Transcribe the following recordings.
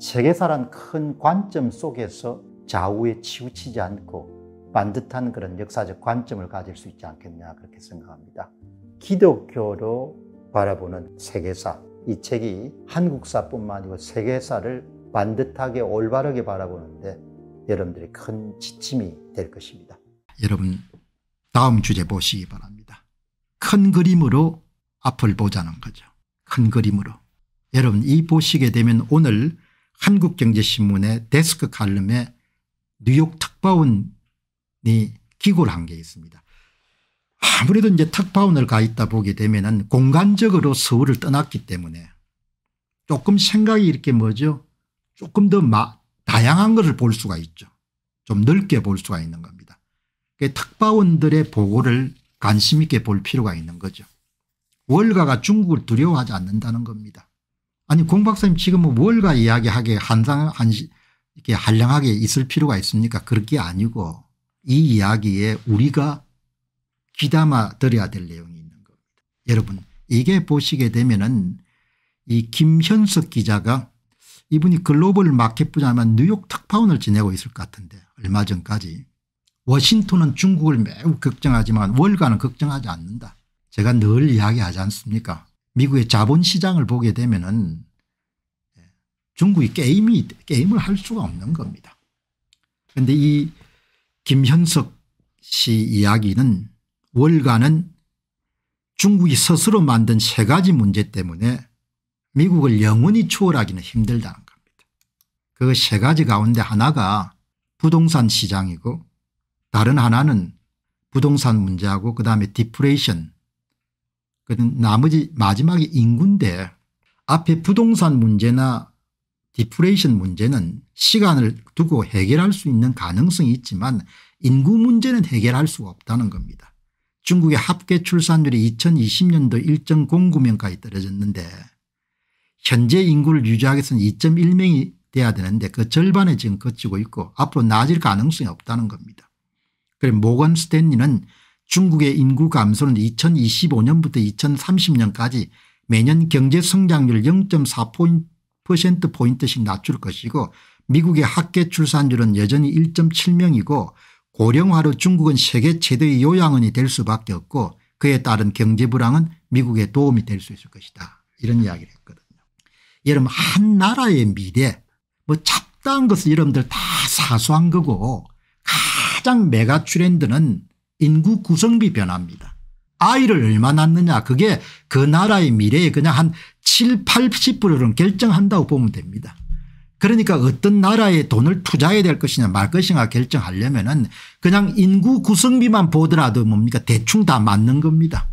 세계사란 큰 관점 속에서 좌우에 치우치지 않고 반듯한 그런 역사적 관점을 가질 수 있지 않겠냐 그렇게 생각합니다. 기독교로 바라보는 세계사 이 책이 한국사뿐만 아니고 세계사를 반듯하게 올바르게 바라보는데 여러분들이 큰 지침이 될 것입니다. 여러분 다음 주제 보시기 바랍니다. 큰 그림으로 앞을 보자는 거죠. 큰 그림으로. 여러분 이 보시게 되면 오늘 한국경제신문의 데스크 칼럼에 뉴욕 특파원이 기고를 한 게 있습니다. 아무래도 이제 특파원을 가 있다 보게 되면은 공간적으로 서울을 떠났기 때문에 조금 생각이 이렇게 뭐죠 조금 더 마, 다양한 것을 볼 수가 있죠. 좀 넓게 볼 수가 있는 겁니다. 그 특파원들의 보고를 관심 있게 볼 필요가 있는 거죠. 월가가 중국을 두려워하지 않는다는 겁니다. 아니 공 박사님 지금 뭘가 이야기하게 한상 한 이렇게 한량하게 있을 필요가 있습니까 그렇게 아니고 이 이야기에 우리가 귀담아 들어야 될 내용이 있는 겁니다. 여러분 이게 보시게 되면은 이 김현석 기자가 이분이 글로벌 마켓부자만 뉴욕 특파원을 지내고 있을 것 같은데 얼마 전까지 워싱턴은 중국을 매우 걱정하지만 월가는 걱정하지 않는다. 제가 늘 이야기하지 않습니까 미국의 자본시장을 보게 되면은 중국이 게임이 게임을 할 수가 없는 겁니다. 그런데 이 김현석 씨 이야기는 월가는 중국이 스스로 만든 세 가지 문제 때문에 미국을 영원히 추월하기는 힘들다는 겁니다. 그 세 가지 가운데 하나가 부동산 시장이고 다른 하나는 부동산 문제하고 그다음에 디프레이션 그는 나머지 마지막에 인구인데 앞에 부동산 문제나 디프레이션 문제는 시간을 두고 해결할 수 있는 가능성이 있지만 인구 문제는 해결할 수가 없다는 겁니다. 중국의 합계 출산율이 2020년도 1.09명까지 떨어졌는데 현재 인구를 유지하기 위해서는 2.1명이 돼야 되는데 그 절반에 지금 거치고 있고 앞으로 낮을 가능성이 없다는 겁니다. 그래 모건 스탠리는 중국의 인구 감소는 2025년부터 2030년까지 매년 경제 성장률 0.4%포인트씩 낮출 것이고 미국의 학계 출산율은 여전히 1.7명이고 고령화로 중국은 세계 최대의 요양원이 될 수밖에 없고 그에 따른 경제 불황은 미국에 도움이 될 수 있을 것이다 이런 이야기를 했거든요. 여러분 한 나라의 미래 뭐 잡다한 것은 여러분들 다 사소한 거고 가장 메가 트렌드는 인구 구성비 변화입니다. 아이를 얼마 낳느냐 그게 그 나라의 미래에 그냥 한 7, 80%는 결정한다고 보면 됩니다. 그러니까 어떤 나라에 돈을 투자해야 될 것이냐 말 것이냐 결정하려면 은 그냥 인구 구성비만 보더라도 뭡니까 대충 다 맞는 겁니다.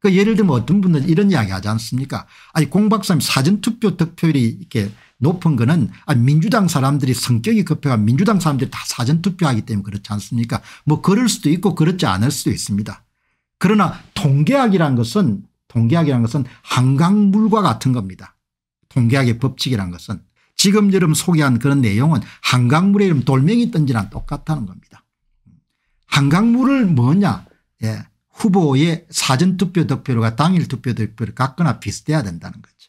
그 예를 들면 어떤 분은 들 이런 이야기 하지 않습니까 아니 공 박사님 사전투표 득표율이 이렇게 높은 거는 아, 민주당 사람들이 성격이 급해가 민주당 사람들이 다 사전투표하기 때문에 그렇지 않습니까 뭐 그럴 수도 있고 그렇지 않을 수도 있습니다. 그러나 통계학이란 것은 통계학이란 것은 한강물과 같은 겁니다. 통계학의 법칙이란 것은 지금 여러분 소개한 그런 내용은 한강물에 이름 돌멩이 던지랑 똑같다는 겁니다. 한강물을 뭐냐 예. 후보의 사전투표 득표율과 당일 투표 득표율 같거나 비슷해야 된다는 거죠.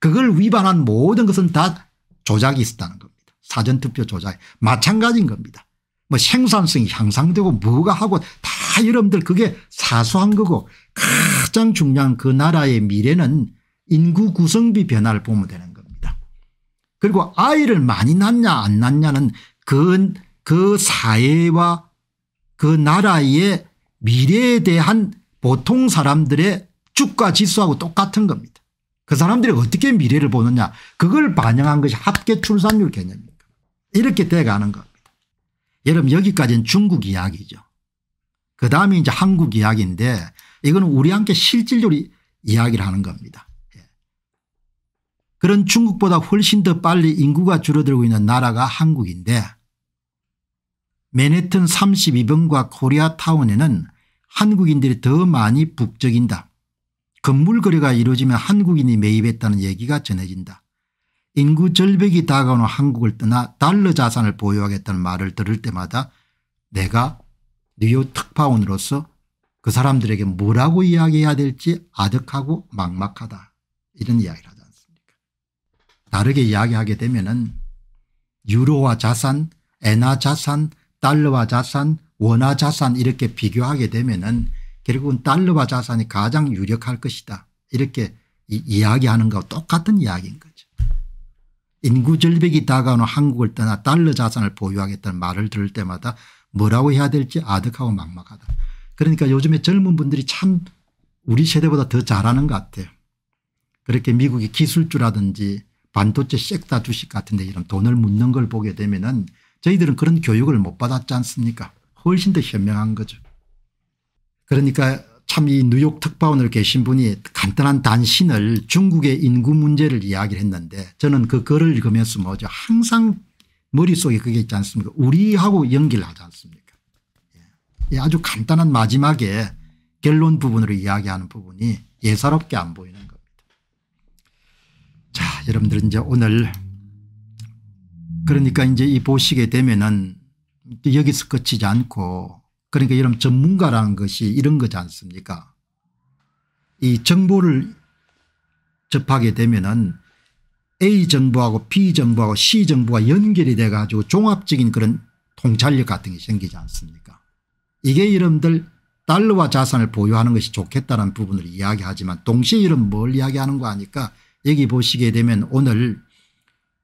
그걸 위반한 모든 것은 다 조작이 있었다는 겁니다. 사전투표 조작. 마찬가지인 겁니다. 뭐 생산성이 향상되고 뭐가 하고 다 여러분들 그게 사소한 거고 가장 중요한 그 나라의 미래는 인구 구성비 변화를 보면 되는 겁니다. 그리고 아이를 많이 낳냐 안 낳냐는 그, 그 사회와 그 나라의 미래에 대한 보통 사람들의 주가 지수하고 똑같은 겁니다. 그 사람들이 어떻게 미래를 보느냐 그걸 반영한 것이 합계 출산율 개념입니다. 이렇게 돼가는 겁니다. 여러분 여기까지는 중국 이야기죠. 그 다음에 이제 한국 이야기인데 이거는 우리 함께 실질적으로 이야기를 하는 겁니다. 예. 그런 중국보다 훨씬 더 빨리 인구가 줄어들고 있는 나라가 한국인데 맨해튼 32번과 코리아타운에는 한국인들이 더 많이 북적인다. 건물 거래가 이루어지면 한국인이 매입했다는 얘기가 전해진다. 인구 절벽이 다가오는 한국을 떠나 달러 자산을 보유하겠다는 말을 들을 때마다 내가 뉴욕 특파원으로서 그 사람들에게 뭐라고 이야기해야 될지 아득하고 막막하다 이런 이야기를 하지 않습니까 다르게 이야기하게 되면 은 유로와 자산 엔화 자산 달러와 자산 원화 자산 이렇게 비교하게 되면 은 결국은 달러와 자산이 가장 유력할 것이다. 이렇게 이야기하는 것과 똑같은 이야기인 거죠. 인구 절벽이 다가오는 한국을 떠나 달러 자산을 보유하겠다는 말을 들을 때마다 뭐라고 해야 될지 아득하고 막막하다. 그러니까 요즘에 젊은 분들이 참 우리 세대보다 더 잘하는 것 같아요. 그렇게 미국의 기술주라든지 반도체 섹터 주식 같은 데 이런 돈을 묻는 걸 보게 되면 은 저희들은 그런 교육을 못 받았지 않습니까 훨씬 더 현명한 거죠. 그러니까 참 이 뉴욕 특파원을 계신 분이 간단한 단신을 중국의 인구 문제를 이야기를 했는데 저는 그 글을 읽으면서 뭐죠 항상 머릿속에 그게 있지 않습니까 우리하고 연결하지 않습니까 예. 아주 간단한 마지막에 결론 부분으로 이야기하는 부분이 예사롭게 안 보이는 겁니다. 자 여러분들 이제 오늘 그러니까 이제 이 보시게 되면은 여기서 그치지 않고 그러니까 이런 전문가라는 것이 이런 거지 않습니까 이 정보를 접하게 되면은 A정부하고 B정부하고 C정부가 연결이 돼 가지고 종합적인 그런 통찰력 같은 게 생기지 않습니까 이게 이름들 달러와 자산을 보유하는 것이 좋겠다는 부분을 이야기하지만 동시에 이런 뭘 이야기하는 거 아니까 여기 보시게 되면 오늘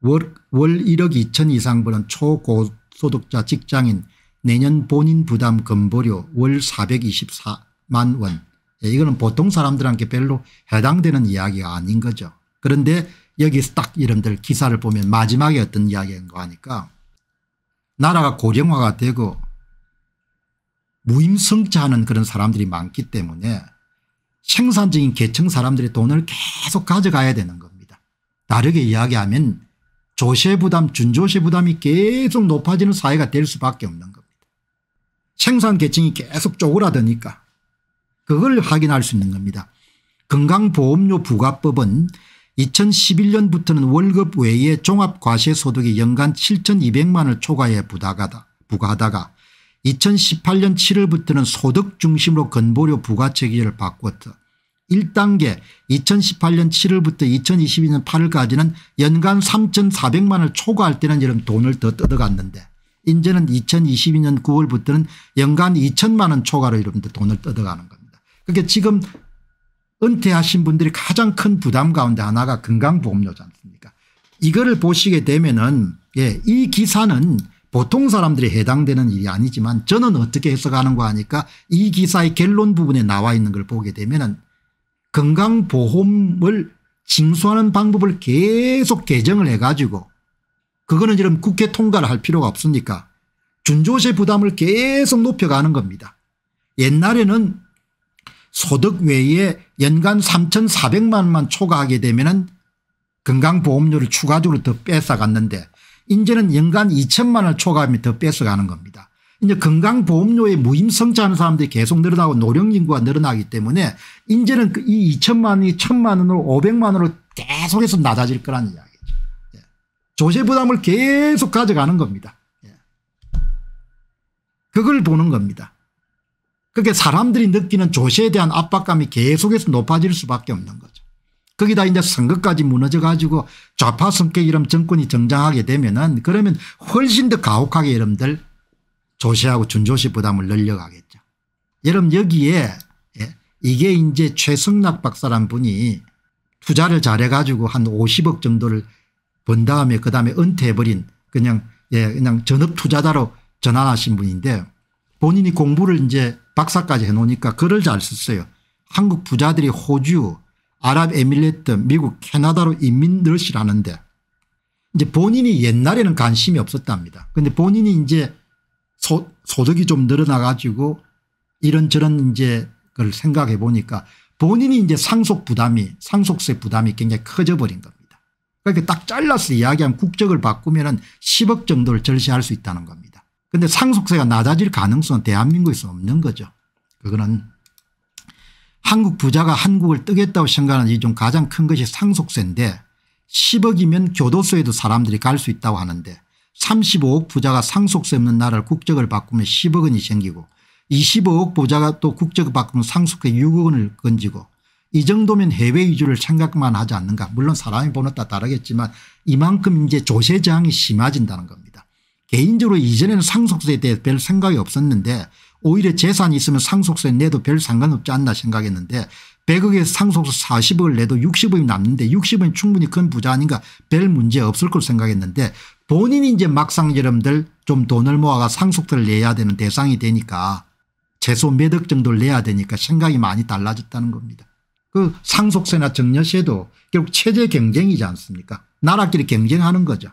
월, 월 1억 2천 이상 버는 초고소득자 직장인 내년 본인 부담 건보료 월 424만 원 예, 이거는 보통 사람들한테 별로 해당되는 이야기가 아닌 거죠. 그런데 여기서 딱 이름들 기사를 보면 마지막에 어떤 이야기인 가 하니까 나라가 고령화가 되고 무임승차하는 그런 사람들이 많기 때문에 생산적인 계층 사람들이 돈을 계속 가져가야 되는 겁니다. 다르게 이야기하면 조세 부담 준조세 부담이 계속 높아지는 사회가 될 수밖에 없는 거예요. 생산 계층이 계속 쪼그라드니까 그걸 확인할 수 있는 겁니다. 건강보험료 부과법은 2011년부터는 월급 외에 종합과세소득이 연간 7200만을 초과해 부과하다, 가 2018년 7월부터는 소득 중심으로 건보료 부과체계를 바꿨다. 1단계 2018년 7월부터 2022년 8월까지는 연간 3400만을 초과할 때는 이런 돈을 더 뜯어갔는데 이제는 2022년 9월부터는 연간 2천만 원 초과로 여러분들 돈을 뜯어가는 겁니다. 그게 그러니까 지금 은퇴하신 분들이 가장 큰 부담 가운데 하나가 건강보험료지 않습니까 이거를 보시게 되면은 예, 이 기사는 보통 사람들이 해당되는 일이 아니지만 저는 어떻게 해석하는 거 하니까 이 기사의 결론 부분에 나와 있는 걸 보게 되면은 건강보험을 징수하는 방법을 계속 개정을 해가지고 그거는 지금 국회 통과를 할 필요가 없으니까 준조세 부담을 계속 높여가는 겁니다. 옛날에는 소득 외에 연간 3,400만 원만 초과하게 되면 건강보험료를 추가적으로 더 뺏어갔는데 이제는 연간 2천만 원을 초과하면 더 뺏어가는 겁니다. 이제 건강보험료의 무임성취하는 사람들이 계속 늘어나고 노령인구가 늘어나기 때문에 이제는 그 이 2천만 원이 1천만 원으로 500만 원으로 계속해서 낮아질 거란 이야 조세 부담을 계속 가져가는 겁니다. 예. 그걸 보는 겁니다. 그게 사람들이 느끼는 조세에 대한 압박감이 계속해서 높아질 수밖에 없는 거죠. 거기다 이제 선거까지 무너져 가지고 좌파 성격 이름 정권이 정장하게 되면은 그러면 훨씬 더 가혹하게 여러분들 조세하고 준조세 부담을 늘려가겠죠. 여러분 여기에 예, 이게 이제 최승락 박사란 분이 투자를 잘해 가지고 한 50억 정도를 번 다음에 그 다음에 은퇴해버린 그냥 예 그냥 전업 투자자로 전환하신 분인데 본인이 공부를 이제 박사까지 해놓으니까 글을 잘 썼어요. 한국 부자들이 호주 아랍에밀레트 미국 캐나다로 인민 들시라는데 이제 본인이 옛날에는 관심이 없었답니다. 그런데 본인이 이제 소, 소득이 좀 늘어나 가지고 이런저런 이제 그걸 생각해 보니까 본인이 이제 상속 부담이 상속세 부담이 굉장히 커져 버린 겁니다. 그렇게 딱 잘라서 이야기한 국적을 바꾸면 10억 정도를 절세할 수 있다는 겁니다. 근데 상속세가 낮아질 가능성은 대한민국에서 없는 거죠. 그거는 한국 부자가 한국을 뜨겠다고 생각하는 이 중 가장 큰 것이 상속세인데 10억이면 교도소에도 사람들이 갈 수 있다고 하는데 35억 부자가 상속세 없는 나라를 국적을 바꾸면 10억 원이 생기고 25억 부자가 또 국적을 바꾸면 상속세 6억 원을 건지고 이 정도면 해외 위주를 생각만 하지 않는가 물론 사람이 보는 따 다르겠지만 이만큼 이제 조세저항이 심해진다는 겁니다. 개인적으로 이전에는 상속세에 대해 별 생각이 없었는데 오히려 재산이 있으면 상속세 내도 별 상관없지 않나 생각했는데 100억에서 상속세 40억을 내도 60억이 남는데 60억이 충분히 큰 부자 아닌가 별 문제 없을 걸 생각했는데 본인이 이제 막상 여러분들 좀 돈을 모아가 상속세를 내야 되는 대상이 되니까 최소 몇 억 정도를 내야 되니까 생각이 많이 달라졌다는 겁니다. 그 상속세나 정여세도 결국 체제 경쟁이지 않습니까 나라끼리 경쟁하는 거죠.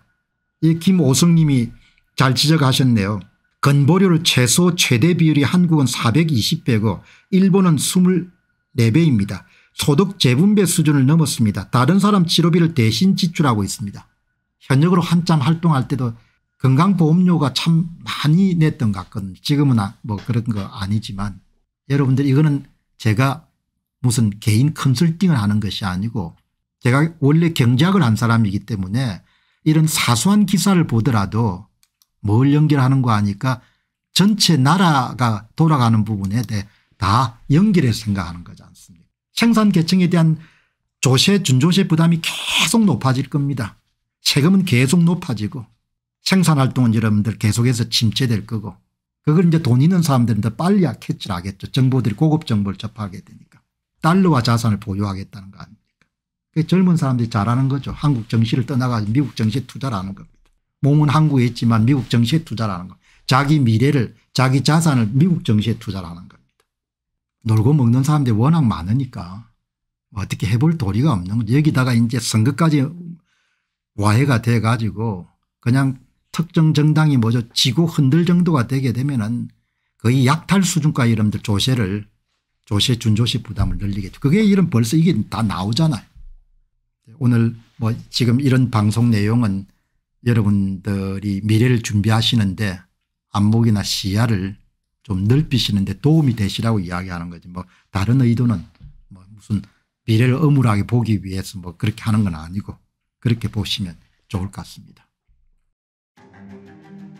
이 김오성 님이 잘 지적하셨네요. 건보료를 최소 최대 비율이 한국은 420배고 일본은 24배입니다. 소득 재분배 수준을 넘었습니다. 다른 사람 치료비를 대신 지출하고 있습니다. 현역으로 한참 활동할 때도 건강보험료가 참 많이 냈던 것 같거든요. 지금은 아, 뭐 그런 거 아니지만 여러분들 이거는 제가 무슨 개인 컨설팅을 하는 것이 아니고 제가 원래 경제학을 한 사람이기 때문에 이런 사소한 기사를 보더라도 뭘 연결하는 거 아니까 전체 나라가 돌아가는 부분에 대해 다 연결해서 생각하는 거지 않습니까 생산 계층에 대한 조세 준조세 부담이 계속 높아질 겁니다. 세금은 계속 높아지고 생산활동은 여러분들 계속해서 침체될 거고 그걸 이제 돈 있는 사람들은 더 빨리 캐치를 하겠죠. 정보들이 고급 정보를 접하게 되니까. 달러와 자산을 보유하겠다는 거 아닙니까 그 젊은 사람들이 잘하는 거죠. 한국 정시를 떠나가 미국 정시에 투자를 는 겁니다. 몸은 한국에 있지만 미국 정시에 투자를 는거 자기 미래를 자기 자산을 미국 정시에 투자를 는 겁니다. 놀고 먹는 사람들이 워낙 많으니까 어떻게 해볼 도리가 없는 거죠. 여기다가 이제 선거까지 와해가 돼 가지고 그냥 특정 정당이 뭐죠 지구 흔들 정도가 되게 되면은 거의 약탈 수준까지 이름들 조세를 조세 준조시 부담을 늘리겠죠. 그게 이런 벌써 이게 다 나오잖아요. 오늘 뭐 지금 이런 방송 내용은 여러분들이 미래를 준비하시는데 안목이나 시야를 좀 넓히시는데 도움이 되시라고 이야기하는 거지 뭐 다른 의도는 뭐 무슨 미래를 어물하게 보기 위해서 뭐 그렇게 하는 건 아니고 그렇게 보시면 좋을 것 같습니다.